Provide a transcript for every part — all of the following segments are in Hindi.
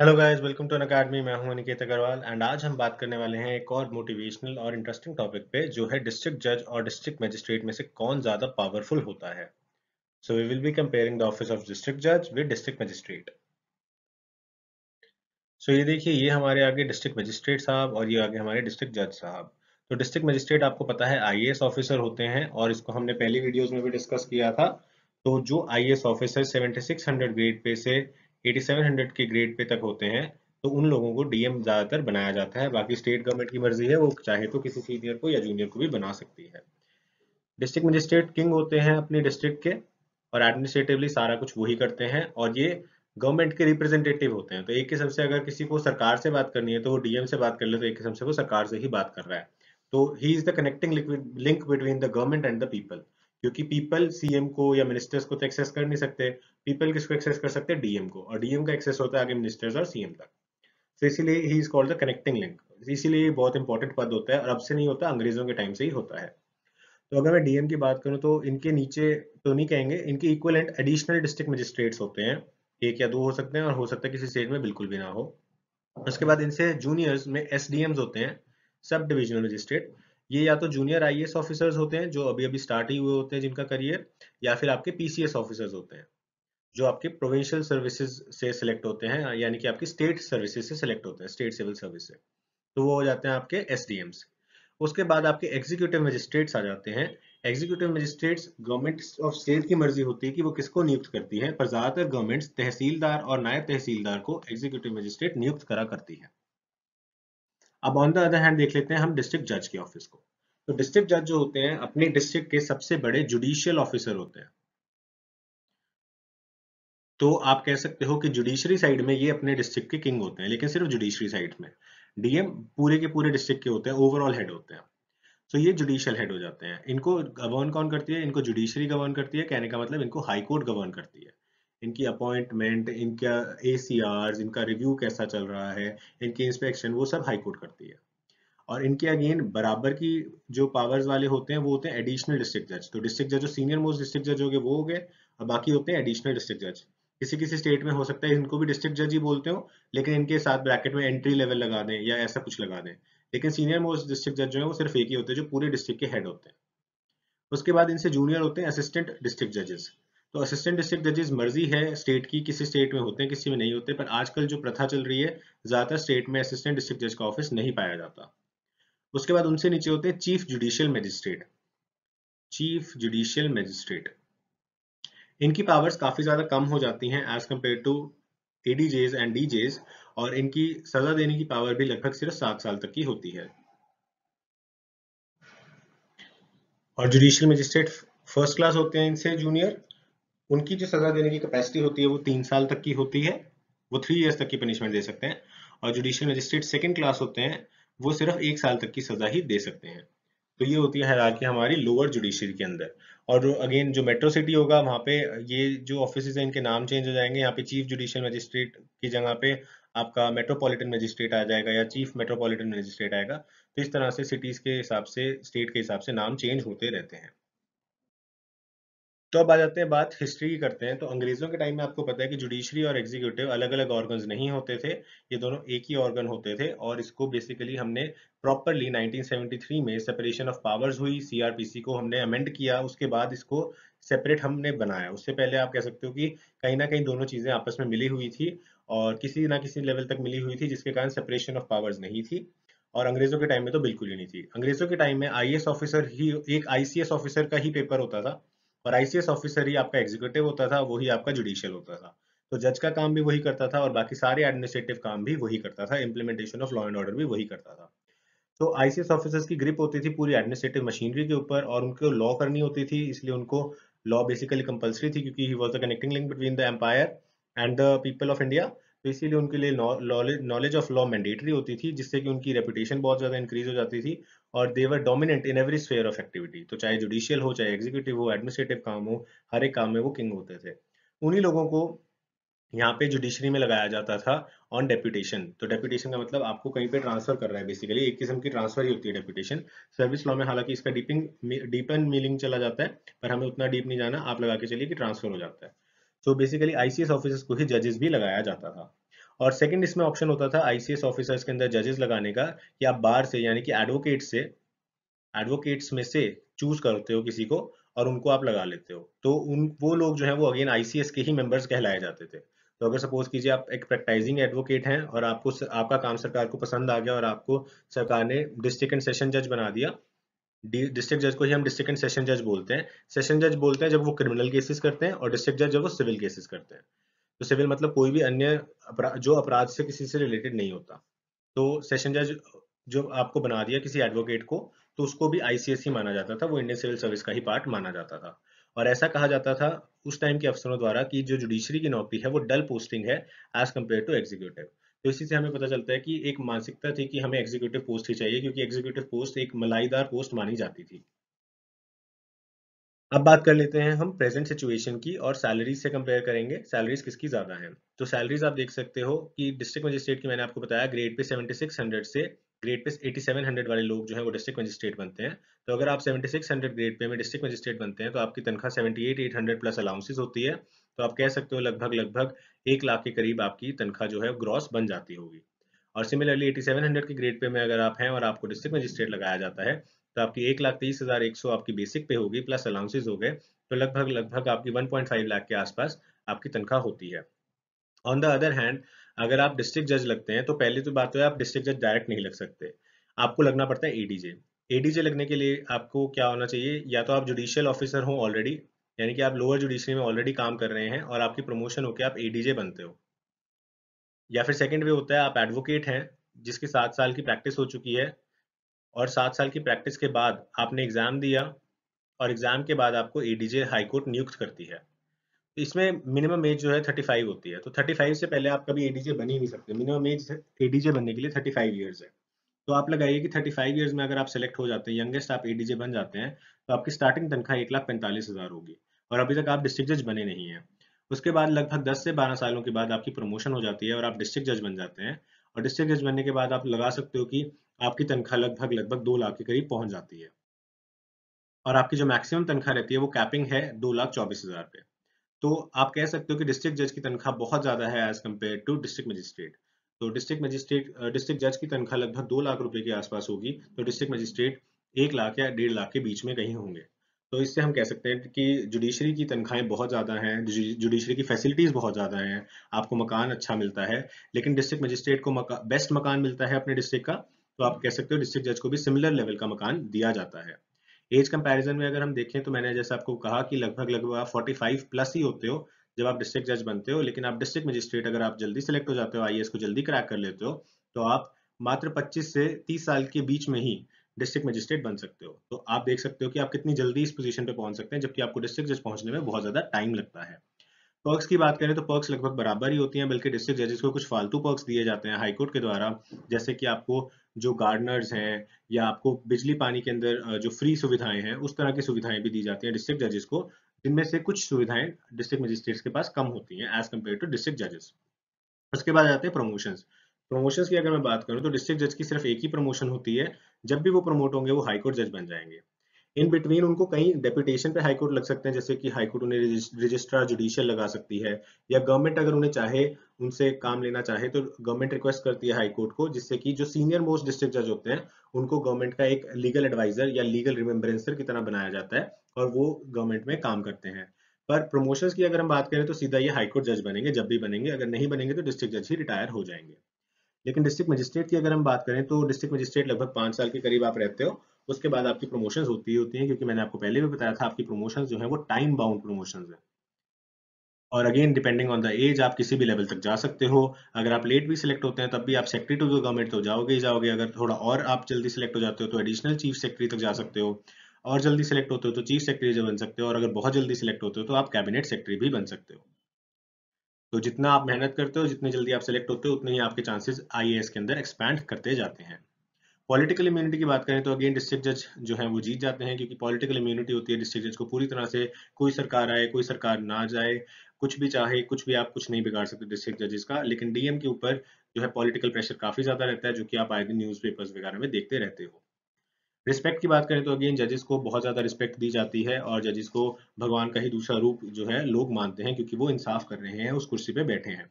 hello guys welcome to Unacademy मैं हूं अनिकेत अग्रवाल एंड आज हम बात करने वाले हैं एक और मोटिवेशनल और इंटरेस्टिंग टॉपिक पे जो है डिस्ट्रिक्ट जज और डिस्ट्रिक्ट मजिस्ट्रेट में से कौन ज्यादा पावरफुल होता है so we will be comparing the office of district जज विद डिस्ट्रिक्ट मजिस्ट्रेट सो ये देखिए ये हमारे आगे डिस्ट्रिक्ट मजिस्ट्रेट साहब और ये आगे हमारे डिस्ट्रिक्ट जज साहब तो डिस्ट्रिक्ट मजिस्ट्रेट आपको पता है आई ऑफिसर होते हैं और इसको हमने पहली वीडियोज में भी डिस्कस किया था तो जो I S officer seventy grade pay से 8700 के ग्रेड पे तक होते हैं तो उन लोगों को डीएम ज़्यादातर बनाया जाता है बाकी स्टेट गवर्नमेंट की मर्जी है वो चाहे तो किसी सीनियर को या जूनियर को भी बना सकती है डिस्ट्रिक्ट मजिस्ट्रेट किंग होते हैं अपने डिस्ट्रिक्ट के और एडमिनिस्ट्रेटिवली सारा कुछ वही करते हैं और ये गवर्नमेंट के रिप्रेजेंटेटिव होते हैं तो एक किस्म से अगर किसी को सरकार से बात करनी है तो वो डीएम से बात कर ले तो एक किस्म से वो सरकार से ही बात कर रहा है तो he is the connecting link between the government and the people क्योंकि पीपल सीएम को या मिनिस्टर्स को तो एक्सेस कर नहीं सकते पीपल किसको एक्सेस कर सकते हैं डीएम को और डीएम का एक्सेस होता है आगे मिनिस्टर्स और सीएम तक तो इसीलिए he is called the connecting link इसीलिए बहुत इंपॉर्टेंट पद होता है और अब से नहीं होता अंग्रेजों के टाइम से ही होता है तो अगर मैं डीएम की बात करूं तो इनके नीचे तो नहीं कहेंगे इनके इक्वलेंट एडिशनल डिस्ट्रिक्ट मजिस्ट्रेट्स होते हैं एक या दो हो सकते हैं और हो सकता है किसी स्टेट में बिल्कुल भी ना हो उसके बाद इनसे जूनियर्स में एस होते हैं सब डिविजनल मजिस्ट्रेट ये या तो जूनियर आई ऑफिसर्स होते हैं जो अभी अभी स्टार्ट ही हुए होते हैं जिनका करियर या फिर आपके पीसीएस ऑफिसर्स होते हैं जो आपके प्रोविंशियल सर्विसेज से सिलेक्ट होते हैं यानी कि आपके स्टेट सर्विसेज से सिलेक्ट होते हैं स्टेट सिविल सर्विस से तो वो हो जाते हैं आपके एस उसके बाद आपके एग्जीक्यूटिव मजिस्ट्रेट्स आ जाते हैं executive magistrates government of state की मर्जी होती है कि वो किसको नियुक्त करती है पर ज्यादातर गवर्नमेंट्स तहसीलदार और नायब तहसीलदार को एग्जीक्यूटिव मजिस्ट्रेट नियुक्त करा करती है अब ऑन द अदर हैंड देख लेते हैं हम डिस्ट्रिक्ट जज के ऑफिस को तो डिस्ट्रिक्ट जज जो होते हैं अपने डिस्ट्रिक्ट के सबसे बड़े जुडिशियल ऑफिसर होते हैं तो आप कह सकते हो कि जुडिशरी साइड में ये अपने डिस्ट्रिक्ट के किंग होते हैं लेकिन सिर्फ जुडिशरी साइड में डीएम पूरे के पूरे डिस्ट्रिक्ट के होते हैं ओवरऑल हेड होते हैं तो ये जुडिशियल हेड हो जाते हैं इनको गवर्न कौन करती है इनको जुडिशरी गवर्न करती है कहने का मतलब इनको हाई कोर्ट गवर्न करती है इनकी अपॉइंटमेंट इनका ए इनका रिव्यू कैसा चल रहा है इनकी इंस्पेक्शन वो सब हाईकोर्ट करती है और इनके अगेन बराबर की जो पावर्स वाले होते हैं वो होते हैं एडिशनल डिस्ट्रिक्ट जज तो डिस्ट्रिक्ट जज जो सीनियर मोस्ट डिस्ट्रिक्ट जज हो गए वो हो गए और बाकी होते हैं एडिशनल डिस्ट्रिक्ट जज किसी किसी स्टेट में हो सकता है इनको भी डिस्ट्रिक्ट जज ही बोलते हो लेकिन इनके साथ ब्रैकेट में एंट्री लेवल लगा दें या ऐसा कुछ लगा दें लेकिन सीनियर मोस्ट डिस्ट्रिक्ट जज जो है वो सिर्फ एक ही होते हैं जो पूरे डिस्ट्रिक्ट के हेड होते हैं उसके बाद इनसे जूनियर होते हैं असिस्टेंट डिस्ट्रिक्ट जजेस तो असिस्टेंट डिस्ट्रिक्ट जजेस मर्जी है स्टेट की किसी स्टेट में होते हैं किसी में नहीं होते पर आजकल जो प्रथा चल रही है ज़्यादातर स्टेट में असिस्टेंट डिस्ट्रिक्ट जज का ऑफिस नहीं पाया जाता उसके बाद उनसे नीचे होते हैं chief judicial magistrate chief judicial magistrate इनकी पावर्स काफ़ी ज़्यादा कम हो जाती हैं as compare to ADJs and DJs और इनकी सजा देने की पावर भी लगभग सिर्फ सात साल तक की होती है और जुडिशियल मजिस्ट्रेट फर्स्ट क्लास होते हैं इनसे जूनियर उनकी जो सजा देने की कैपेसिटी होती है वो तीन साल तक की होती है वो थ्री ईयर्स तक की पनिशमेंट दे सकते हैं और जुडिशियल मजिस्ट्रेट सेकेंड क्लास होते हैं वो सिर्फ एक साल तक की सजा ही दे सकते हैं तो ये होती है हालांकि हमारी लोअर जुडिशरी के अंदर और अगेन जो मेट्रो सिटी होगा वहाँ पे ये जो ऑफिस है इनके नाम चेंज हो जाएंगे यहाँ पे चीफ जुडिशियल मजिस्ट्रेट की जगह पे आपका मेट्रोपॉलिटन मजिस्ट्रेट आ जाएगा या चीफ मेट्रोपॉलिटन मजिस्ट्रेट आएगा तो इस तरह से सिटीज के हिसाब से स्टेट के हिसाब से नाम चेंज होते रहते हैं तो अब आ जाते हैं बात हिस्ट्री की करते हैं तो अंग्रेजों के टाइम में आपको पता है कि जुडिशरी और एग्जीक्यूटिव अलग अलग ऑर्गन नहीं होते थे ये दोनों एक ही ऑर्गन होते थे और इसको बेसिकली हमने प्रॉपरली 1973 में सेपरेशन ऑफ पावर्स हुई सीआरपीसी को हमने अमेंड किया उसके बाद इसको सेपरेट हमने बनाया उससे पहले आप कह सकते हो कि कहीं ना कहीं दोनों चीजें आपस में मिली हुई थी और किसी ना किसी लेवल तक मिली हुई थी जिसके कारण सेपरेशन ऑफ पावर्स नहीं थी और अंग्रेजों के टाइम में तो बिल्कुल ही नहीं थी अंग्रेजों के टाइम में आईएएस ऑफिसर ही एक आईसीएस ऑफिसर का ही पेपर होता था और आईसीएस ऑफिसर ही आपका एग्जीक्यूटिव होता था वही आपका जुडिशियल होता था तो जज का काम भी वही करता था और बाकी सारे एडमिनिस्ट्रेटिव काम भी वही करता था implementation of law and order भी वही करता था तो आईसीएस ऑफिसर्स की ग्रिप होती थी पूरी एडमिनिस्ट्रेटिव मशीनरी के ऊपर और उनको लॉ करनी होती थी इसलिए उनको लॉ बेसिकली कंपल्सरी थी क्योंकि he was the connecting link between the empire and the people of India तो इसीलिए उनके लिए नॉलेज ऑफ लॉ मैंडेटरी होती थी जिससे कि उनकी रेपुटेशन बहुत ज़्यादा इंक्रीज हो जाती थी और they were dominant in every sphere of activity तो चाहे जुडिशियल हो चाहे एग्जीक्यूटिव हो एडमिनिस्ट्रेटिव काम हो हर एक काम में वो किंग होते थे उन्हीं लोगों को यहाँ पे जुडिशरी में लगाया जाता था ऑन डेप्यूटेशन तो डेप्यूटेशन का मतलब आपको कहीं पे ट्रांसफर कर रहा है बेसिकली एक किस्म की ट्रांसफर ही होती है डेप्यूटेशन सर्विस लॉ में हालांकि इसका डीपिंग डीपन मीनिंग चला जाता है पर हमें उतना डीप नहीं जाना आप लगा के चलिए कि ट्रांसफर हो जाता है तो बेसिकली आईसीएस ऑफिसर्स को ही जजेस भी लगाया जाता था और सेकंड इसमें ऑप्शन होता था आईसीएस ऑफिसर्स के अंदर जजेस लगाने का कि आप बाहर से यानी कि एडवोकेट से एडवोकेट्स में से चूज करते हो किसी को और उनको आप लगा लेते हो तो उन वो लोग जो है वो अगेन आईसीएस के ही मेंबर्स कहलाए जाते थे तो अगर सपोज कीजिए आप एक प्रैक्टाइजिंग एडवोकेट हैं और आपको आपका काम सरकार को पसंद आ गया और आपको सरकार ने डिस्ट्रिक्ट एंड सेशन जज बना दिया डिस्ट्रिक्ट जज को ही हम डिस्ट्रिक्ट एंड सेशन जज बोलते हैं सेशन जज बोलते हैं जब वो क्रिमिनल केसेस करते हैं और डिस्ट्रिक्ट जज जब वो सिविल केसेस करते हैं तो सिविल मतलब कोई भी अन्य अपरा, जो अपराध से किसी से रिलेटेड नहीं होता तो सेशन जज जो आपको बना दिया किसी एडवोकेट को तो उसको भी आईसीएससी e माना जाता था वो इंडियन सिविल सर्विस का ही पार्ट माना जाता था और ऐसा कहा जाता था उस टाइम के अफसरों द्वारा कि जो जुडिशरी की नौकरी है वो डल पोस्टिंग है एज कम्पेयर टू एग्जीक्यूटिव तो इसी से हमें पता चलता है कि एक मानसिकता थी कि हमें एग्जीक्यूटिव पोस्ट ही चाहिए क्योंकि एग्जीक्यूटिव पोस्ट एक मलाईदार पोस्ट मानी जाती थी अब बात कर लेते हैं हम प्रेजेंट सिचुएशन की और सैलरीज से कंपेयर करेंगे सैलरीज किसकी ज्यादा हैं तो सैलरीज आप देख सकते हो कि डिस्ट्रिक्ट मजिस्ट्रेट की मैंने आपको बताया ग्रेड पे 7600 से ग्रेड पे 8700 वाले लोग जो है वो डिस्ट्रिक्ट मजिस्ट्रेट बनते हैं तो अगर आप 7600 ग्रेड पे में डिस्ट्रिक्ट मजिस्ट्रेट बनते हैं तो आपकी तनख्वाह 78800 प्लस अलाउंसेज होती है तो आप कह सकते हो लगभग लगभग एक लाख के करीब आपकी तनख्वाह जो है ग्रॉस बन जाती होगी और सिमिलरली 8700 के ग्रेड पे में अगर आप हैं और आपको डिस्ट्रिक्ट मजिस्ट्रेट लगाया जाता है तो आपकी एक लाख तेईस हज़ार एक सौ आपकी बेसिक पे होगी प्लस अलाउंसेज हो गए तो लगभग लगभग आपकी वन पॉइंट फाइव लाख के आसपास आपकी तनख्वाह होती है ऑन द अदर हैंड अगर आप डिस्ट्रिक्ट जज लगते हैं तो पहले तो बात तो है आप डिस्ट्रिक्ट जज डायरेक्ट नहीं लग सकते आपको लगना पड़ता है एडीजे एडीजे लगने के लिए आपको क्या होना चाहिए या तो आप जुडिशियल ऑफिसर हो ऑलरेडी यानी कि आप लोअर जुडिशरी में ऑलरेडी काम कर रहे हैं और आपकी प्रमोशन होकर आप एडीजे बनते हो या फिर सेकेंड वे होता है आप एडवोकेट हैं जिसकी सात साल की प्रैक्टिस हो चुकी है और सात साल की प्रैक्टिस के बाद आपने एग्ज़ाम दिया और एग्ज़ाम के बाद आपको ए हाईकोर्ट नियुक्त करती है इसमें मिनिमम एज जो है थर्टी फाइव होती है तो थर्टी फाइव से पहले आप कभी एडीजे बन ही नहीं सकते मिनिमम एज एडीजे बनने के लिए थर्टी फाइव ईयर्स है तो आप लगाइए कि थर्टी फाइव ईयर्स में अगर आप सेलेक्ट हो जाते हैं यंगेस्ट आप एडीजे बन जाते हैं तो आपकी स्टार्टिंग तनख्वाह एक लाख पैंतालीस हज़ार होगी और अभी तक आप डिस्ट्रिक्ट जज बने नहीं हैं उसके बाद लगभग दस से बारह सालों के बाद आपकी प्रमोशन हो जाती है और आप डिस्ट्रिक्ट जज बन जाते हैं और डिस्ट्रिक्ट जज बनने के बाद आप लगा सकते हो कि आपकी तनख्वाह लगभग लगभग दो लाख के करीब पहुंच जाती है और आपकी जो मैक्सिमम तनख्वाह रहती है वो कैपिंग है दो लाख चौबीस हजार पे तो आप कह सकते हो कि डिस्ट्रिक्ट जज की तनख्वाह बहुत ज्यादा है as compare to district magistrate तो डिस्ट्रिक्ट मजिस्ट्रेट डिस्ट्रिक्ट जज की तनख्वाह लगभग दो लाख रुपए के आसपास होगी तो डिस्ट्रिक्ट मजिस्ट्रेट एक लाख या डेढ़ लाख के बीच में कहीं होंगे तो इससे हम कह सकते हैं कि जुडिशरी की तनख्वाहें बहुत ज़्यादा हैं जुडिशरी की फैसिलिटीज़ बहुत ज़्यादा हैं आपको मकान अच्छा मिलता है लेकिन डिस्ट्रिक्ट मजिस्ट्रेट को मका, बेस्ट मकान मिलता है अपने डिस्ट्रिक्ट का तो आप कह सकते हो डिस्ट्रिक्ट जज को भी सिमिलर लेवल का मकान दिया जाता है एज कंपैरिजन में अगर हम देखें तो मैंने जैसे आपको कहा कि लगभग लगभग आप 45 प्लस ही होते हो जब आप डिस्ट्रिक्ट जज बनते हो लेकिन आप डिस्ट्रिक्ट मजिस्ट्रेट अगर आप जल्दी सेलेक्ट हो जाते हो आई को जल्दी क्रैक कर लेते हो तो आप मात्र 25 से 30 साल के बीच में ही डिस्ट्रिक्ट मजिस्ट्रेट बन सकते हो तो आप देख सकते हो कि आप कितनी जल्दी इस पोजीशन पर पहुंच सकते हैं जबकि आपको डिस्ट्रिक्ट जज पहुंचने में बहुत ज्यादा टाइम लगता है पर्क्स की बात करें तो पर्क्स लगभग बराबर ही होती हैं बल्कि डिस्ट्रिक्ट जजेस को कुछ फालतू पर्क्स दिए जाते हैं हाईकोर्ट के द्वारा जैसे कि आपको जो गार्डनर्स हैं या आपको बिजली पानी के अंदर जो फ्री सुविधाएं हैं उस तरह की सुविधाएं भी दी जाती हैं डिस्ट्रिक्ट जजेस को जिनमें से कुछ सुविधाएं डिस्ट्रिक्ट मजिस्ट्रेट्स के पास कम होती हैं एज कम्पेयर टू डिस्ट्रिक्ट जजेस उसके बाद आते हैं प्रमोशन प्रमोशन की अगर मैं बात करूँ तो डिस्ट्रिक्ट जज की सिर्फ एक ही प्रमोशन होती है जब भी वो प्रमोट होंगे वो हाईकोर्ट जज बन जाएंगे इन बिटवीन उनको कहीं डेप्यूटेशन पे हाईकोर्ट लग सकते हैं जैसे कि हाईकोर्ट उन्हें रजिस्ट्रार जुडिशियल लगा सकती है या गवर्नमेंट अगर उन्हें चाहे उनसे काम लेना चाहे तो गवर्नमेंट रिक्वेस्ट करती है हाईकोर्ट को जिससे कि जो सीनियर मोस्ट डिस्ट्रिक्ट जज होते हैं उनको गवर्नमेंट का एक लीगल एडवाइजर या लीगल रिमेम्बरेंसर की तरह बनाया जाता है और वो गवर्नमेंट में काम करते हैं पर प्रमोशन की अगर हम बात करें तो सीधा ये हाईकोर्ट जज बनेंगे जब भी बनेंगे अगर नहीं बनेंगे तो डिस्ट्रिक्ट जज ही रिटायर हो जाएंगे लेकिन डिस्ट्रिक्ट मजिस्ट्रेट की अगर हम बात करें तो डिस्ट्रिक्ट मजिस्ट्रेट लगभग पांच साल के करीब आप रहते हो उसके बाद आपकी प्रमोशंस होती होती हैं क्योंकि मैंने आपको पहले भी बताया था आपकी प्रमोशंस जो है वो टाइम बाउंड प्रमोशंस है और again depending on the age आप किसी भी लेवल तक जा सकते हो अगर आप लेट भी सिलेक्ट होते हैं तब भी आप सेक्रेटरी टू द गवर्नमेंट तो जाओगे ही जाओगे अगर थोड़ा और आप जल्दी सिलेक्ट हो जाते हो तो एडिशनल चीफ सेक्रेटरी तक जा सकते हो और जल्दी सिलेक्ट होते हो तो चीफ सेक्रेटरी बन सकते हो और अगर बहुत जल्दी सिलेक्ट होते हो तो आप कैबिनेट सेक्रेटरी भी बन सकते हो तो जितना आप मेहनत करते हो जितनी जल्दी आप सिलेक्ट होते हो उतने ही आपके चांसेस आई के अंदर एक्सपैंड करते जाते हैं पॉलिटिकल इम्यूनिटी की बात करें तो अगेन डिस्ट्रिक्ट जज जो है वो जीत जाते हैं क्योंकि पॉलिटिकल इम्यूनिटी होती है डिस्ट्रिक्ट जज को पूरी तरह से कोई सरकार आए कोई सरकार ना जाए कुछ भी चाहे कुछ भी आप कुछ नहीं बिगाड़ सकते डिस्ट्रिक्ट जजेस का लेकिन डीएम के ऊपर जो है पॉलिटिकल प्रेशर काफी ज्यादा रहता है जो कि आप आए दिन न्यूज वगैरह में देखते रहते हो रिस्पेक्ट की बात करें तो अगेन जजेस को बहुत ज्यादा रिस्पेक्ट दी जाती है और जजेस को भगवान का ही दूसरा रूप जो है लोग मानते हैं क्योंकि वो इंसाफ कर रहे हैं उस कुर्सी पे बैठे हैं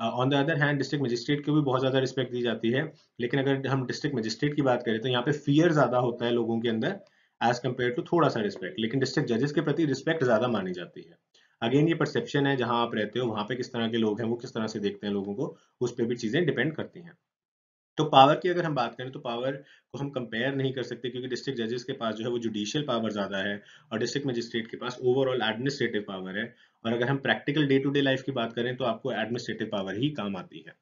on the other hand district magistrate को भी बहुत ज़्यादा रिस्पेक्ट दी जाती है लेकिन अगर हम डिस्ट्रिक्ट मजिस्ट्रेट की बात करें तो यहाँ पे फियर ज़्यादा होता है लोगों के अंदर एज कम्पेयर टू थोड़ा सा रिस्पेक्ट लेकिन डिस्ट्रिक्ट जजेस के प्रति रिस्पेक्ट ज़्यादा मानी जाती है अगेन ये परसेप्शन है जहाँ आप रहते हो वहाँ पे किस तरह के लोग हैं वो किस तरह से देखते हैं लोगों को उस पर भी चीज़ें डिपेंड करती हैं तो पावर की अगर हम बात करें तो पावर को हम कंपेयर नहीं कर सकते क्योंकि डिस्ट्रिक्ट जजेस के पास जो है वो जुडिशियल पावर ज़्यादा है और डिस्ट्रिक्ट मजिस्ट्रेट के पास ओवरऑल एडमिनिस्ट्रेटिव पावर है और अगर हम practical day to day life की बात करें तो आपको एडमिनिस्ट्रेटिव पावर ही काम आती है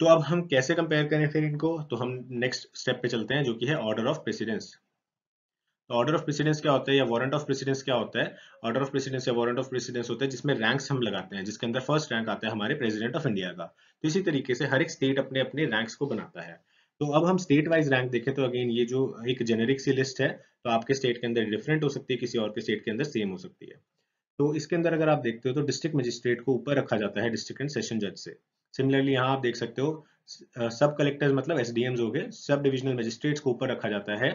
तो अब हम कैसे कंपेयर करें फिर इनको तो हम नेक्स्ट स्टेप पे चलते हैं जो कि है ऑर्डर ऑफ प्रेसिडेंस तो ऑर्डर ऑफ प्रेसिडेंस क्या होता है या वारंट ऑफ प्रेसिडेंस क्या होता है ऑर्डर ऑफ प्रेसिडेंस या वारंट ऑफ प्रेसिडेंस होता है जिसमें रैंक्स हम लगाते हैं जिसके अंदर फर्स्ट रैंक आता है हमारे प्रेसिडेंट ऑफ इंडिया का तो इसी तरीके से हर एक स्टेट अपने अपने रैंक्स को बनाता है तो अब हम स्टेट वाइज रैंक देखें तो अगेन ये जो एक जेनेरिक सी लिस्ट है तो आपके स्टेट के अंदर डिफरेंट हो सकती है किसी और के स्टेट के अंदर सेम हो सकती है तो इसके अंदर अगर आप देखते हो तो डिस्ट्रिक्ट मजिस्ट्रेट को ऊपर रखा जाता है डिस्ट्रिक्ट एंड सेशन जज से सिमिलरली यहाँ आप देख सकते हो सब कलेक्टर्स मतलब एस हो गए सब डिविजनल मजिस्ट्रेट्स को ऊपर रखा जाता है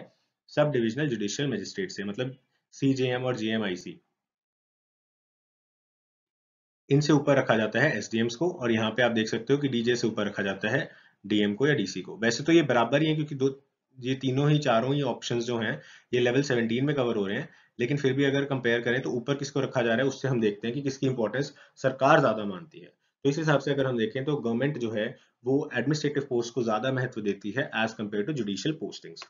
सब डिविजनल जुडिशियल मजिस्ट्रेट से मतलब सीजेएम और जीएमआईसी इनसे ऊपर रखा जाता है एसडीएम्स को और यहाँ पे आप देख सकते हो कि डीजे से ऊपर रखा जाता है डीएम को या डीसी को वैसे तो ये बराबर ही है क्योंकि दो ये तीनों ही चारों ही ऑप्शंस जो हैं ये लेवल 17 में कवर हो रहे हैं लेकिन फिर भी अगर कंपेयर करें तो ऊपर किसको रखा जा रहा है उससे हम देखते हैं कि किसकी इंपॉर्टेंस सरकार ज्यादा मानती है तो इस हिसाब से अगर हम देखें तो गवर्नमेंट जो है वो एडमिनिस्ट्रेटिव पोस्ट को ज्यादा महत्व देती है as compare to judicial postings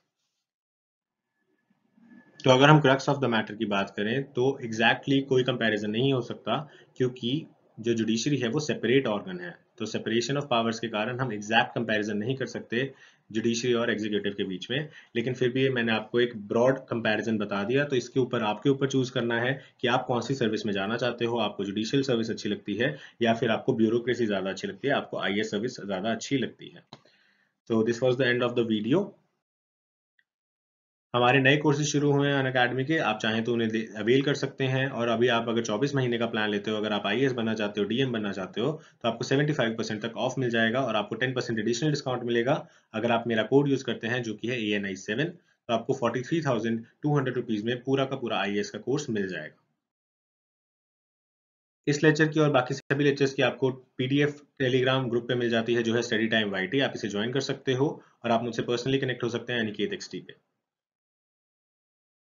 तो अगर हम क्रक्स ऑफ द मैटर की बात करें तो एग्जैक्टली exactly कोई कंपैरिजन नहीं हो सकता क्योंकि जो जुडिशरी है वो सेपरेट ऑर्गन है तो सेपरेशन ऑफ पावर्स के कारण हम एग्जैक्ट कंपैरिजन नहीं कर सकते जुडिशरी और एग्जीक्यूटिव के बीच में लेकिन फिर भी मैंने आपको एक ब्रॉड कंपैरिजन बता दिया तो इसके ऊपर आपके ऊपर चूज करना है कि आप कौन सी सर्विस में जाना चाहते हो आपको जुडिशियल सर्विस अच्छी लगती है या फिर आपको ब्यूरोक्रेसी ज़्यादा अच्छी लगती है आपको आई सर्विस ज़्यादा अच्छी लगती है तो this was the end of the video हमारे नए कोर्सेज शुरू हुए हैं अन अकेडमी के आप चाहें तो उन्हें अवेल कर सकते हैं और अभी आप अगर 24 महीने का प्लान लेते हो अगर आप आई बनना चाहते हो डीएम बनना चाहते हो तो आपको 75 परसेंट तक ऑफ मिल जाएगा और आपको 10 परसेंट एडिशनल डिस्काउंट मिलेगा अगर आप मेरा कोड यूज करते हैं जो कि है ए एन आई सेवन तो आपको forty three thousand two hundred rupees में पूरा का पूरा आई का कोर्स मिल जाएगा इस लेक्चर की और बाकी सभी लेक्चर्स की आपको पीडीएफ टेलीग्राम ग्रुप पे मिल जाती है जो है स्टडी टाइम वाई आप इसे ज्वाइन कर सकते हो और आप मुझसे पर्सनली कनेक्ट हो सकते हैं कि एक्सटी पे